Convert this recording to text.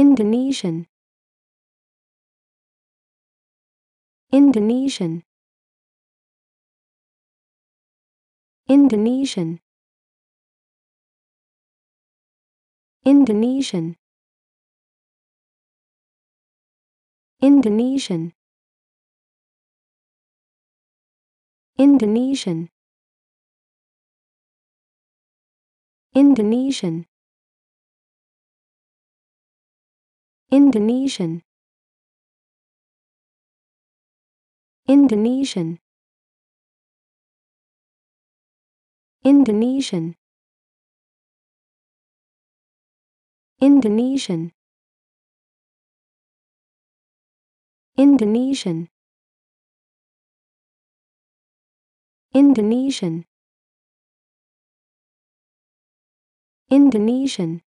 Indonesian Indonesian Indonesian Indonesian Indonesian Indonesian Indonesian Indonesian Indonesian Indonesian Indonesian Indonesian Indonesian Indonesian